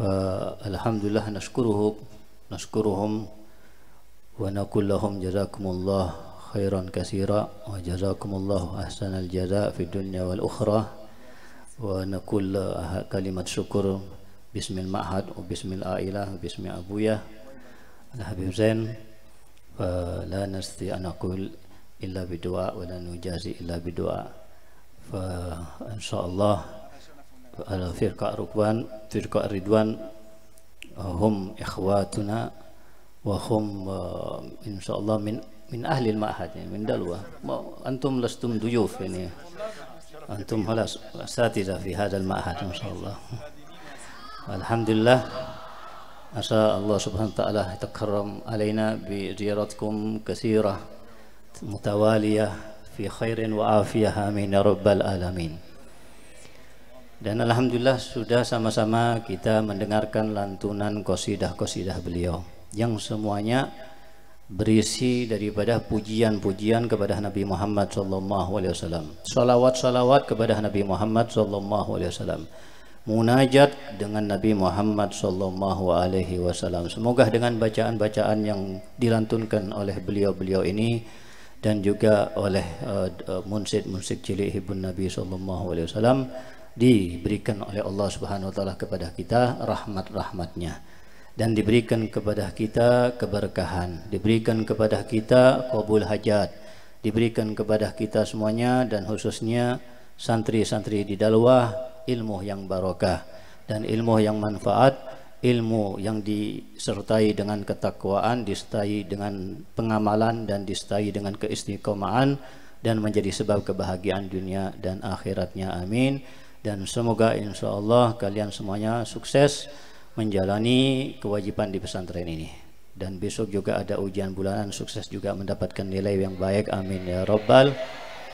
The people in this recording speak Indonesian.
فالحمد لله نشكره نشكرهم ونقول لهم جزاكم الله خيرا كثيرا وجزاكم الله أحسن الجزاء في الدنيا والأخرى ونقول كلمة شكر باسم المعهد وباسم العائلة وباسم أبويا الحبيب زين فلا نستطيع أن نقول إلا بدعاء ولا نجازي إلا بدعاء فإن شاء الله الفرقة ركبان فرقة رضوان هم إخواتنا وهم آه، إن شاء الله من من أهل المعهد يعني من دلوة أنتم لستم ضيوف يعني أنتم خلاص أساتذة في هذا المعهد إن شاء الله الحمد لله شاء الله سبحانه وتعالى يتكرم علينا بزيارتكم كثيرة متوالية في خير وعافية آمين يا رب العالمين Dan Alhamdulillah sudah sama-sama kita mendengarkan lantunan kosidah-kosidah beliau yang semuanya berisi daripada pujian-pujian kepada Nabi Muhammad SAW. Salawat-salawat kepada Nabi Muhammad SAW. Munajat dengan Nabi Muhammad SAW. Semoga dengan bacaan-bacaan yang dilantunkan oleh beliau-beliau ini dan juga oleh uh, eh, uh, eh, munsid-munsid cilik ibu Nabi SAW diberikan oleh Allah Subhanahu wa taala kepada kita rahmat-rahmatnya dan diberikan kepada kita keberkahan, diberikan kepada kita kabul hajat, diberikan kepada kita semuanya dan khususnya santri-santri di dalwah ilmu yang barokah dan ilmu yang manfaat, ilmu yang disertai dengan ketakwaan, disertai dengan pengamalan dan disertai dengan keistiqomahan dan menjadi sebab kebahagiaan dunia dan akhiratnya. Amin dan semoga insya Allah kalian semuanya sukses menjalani kewajiban di pesantren ini dan besok juga ada ujian bulanan sukses juga mendapatkan nilai yang baik amin ya robbal